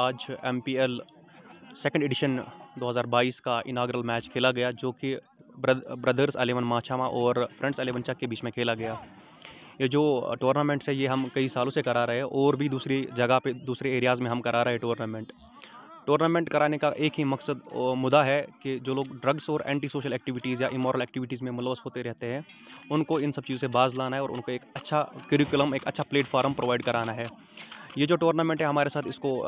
आज M P L second edition 2022 का inaugural match खेला गया जो कि ब्रदर्स अलेवन माछामा और फ्रेंड्स अलेवन चक के बीच में खेला गया ये जो टूर्नामेंट्स है ये हम कई सालों से करा रहे हैं और भी दूसरी जगह पे दूसरे एरियाज़ में हम करा रहे हैं टूर्नामेंट टूर्नामेंट कराने का एक ही मकसद मुद्दा है कि जो लोग ड्रग्स और एंटी सोशल एक्टिविटीज़ या इमोरल एक्टिविटीज़ में मुलवस होते रहते हैं उनको इन सब चीज़ों से बाज लाना है और उनको एक अच्छा करिकुलम एक अच्छा प्लेटफार्म प्रोवाइड कराना है ये जो टूर्नामेंट है हमारे साथ इसको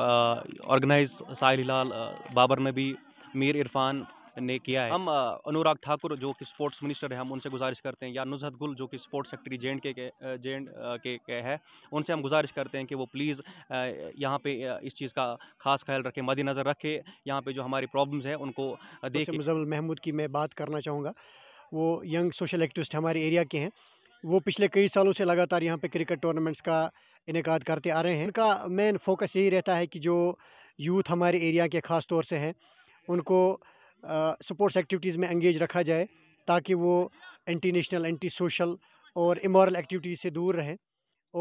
ऑर्गेनाइज़ साहिल हिलाल बाबर नबी मीर इरफान ने किया है हम अनुराग ठाकुर जो कि स्पोर्ट्स मिनिस्टर है हम उनसे गुजारिश करते हैं या नुजहत गुल जो कि स्पोर्ट्स सेक्रेटरी जे के जे के, के है उनसे हम गुजारिश करते हैं कि वो प्लीज़ यहाँ पे इस चीज़ का खास ख्याल रखें मद नज़र रखें यहाँ पे जो हमारी प्रॉब्लम्स हैं उनको तो देख मुजम्मल महमूद की मैं बात करना चाहूँगा वो यंग सोशल एक्टिविस्ट हमारे एरिया के हैं वो पिछले कई सालों से लगातार यहाँ पे क्रिकेट टूर्नामेंट्स का इनका करते आ रहे हैं उनका मेन फोकस यही रहता है कि जो यूथ हमारे एरिया के ख़ास तौर से हैं उनको स्पोर्ट्स एक्टिविटीज़ में एंगेज रखा जाए ताकि वो एंटी नेशनल एंटी सोशल और इमोरल एक्टिविटीज़ से दूर रहें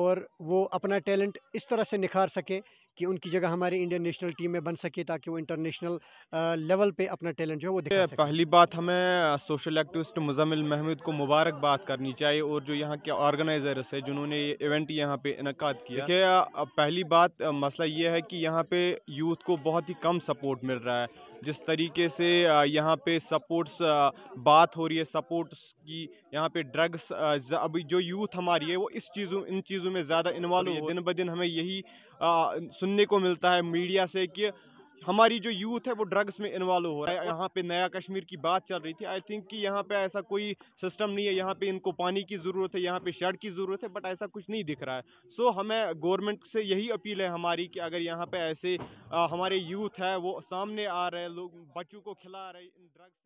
और वो अपना टैलेंट इस तरह से निखार सकें कि उनकी जगह हमारे इंडियन नेशनल टीम में बन सके ताकि वो इंटरनेशनल लेवल पे अपना टैलेंट जो है वो दिखा सके पहली बात हमें सोशल एक्टिविस्ट मुजमिल महमूद को मुबारकबाद करनी चाहिए और जो यहाँ के ऑर्गेनाइजर्स है जिन्होंने ये इवेंट यहाँ पे इनका किया देखिए पहली बात मसला ये है कि यहाँ पे यूथ को बहुत ही कम सपोर्ट मिल रहा है जिस तरीके से यहाँ पे सपोर्ट्स बात हो रही है सपोर्ट्स की यहाँ पे ड्रग्स अभी जो यूथ हमारी है वो इस चीज़ों इन चीज़ों में ज़्यादा इन्वॉल्व हो दिन ब दिन हमें यही सुनने को मिलता है मीडिया से कि हमारी जो यूथ है वो ड्रग्स में इन्वॉल्व हो रहा है यहाँ पे नया कश्मीर की बात चल रही थी आई थिंक कि यहाँ पे ऐसा कोई सिस्टम नहीं है यहाँ पे इनको पानी की ज़रूरत है यहाँ पे शेड की ज़रूरत है बट ऐसा कुछ नहीं दिख रहा है सो so, हमें गवर्नमेंट से यही अपील है हमारी कि अगर यहाँ पे ऐसे आ, हमारे यूथ है वो सामने आ रहे लोग बच्चों को खिला रहे इन ड्रग्स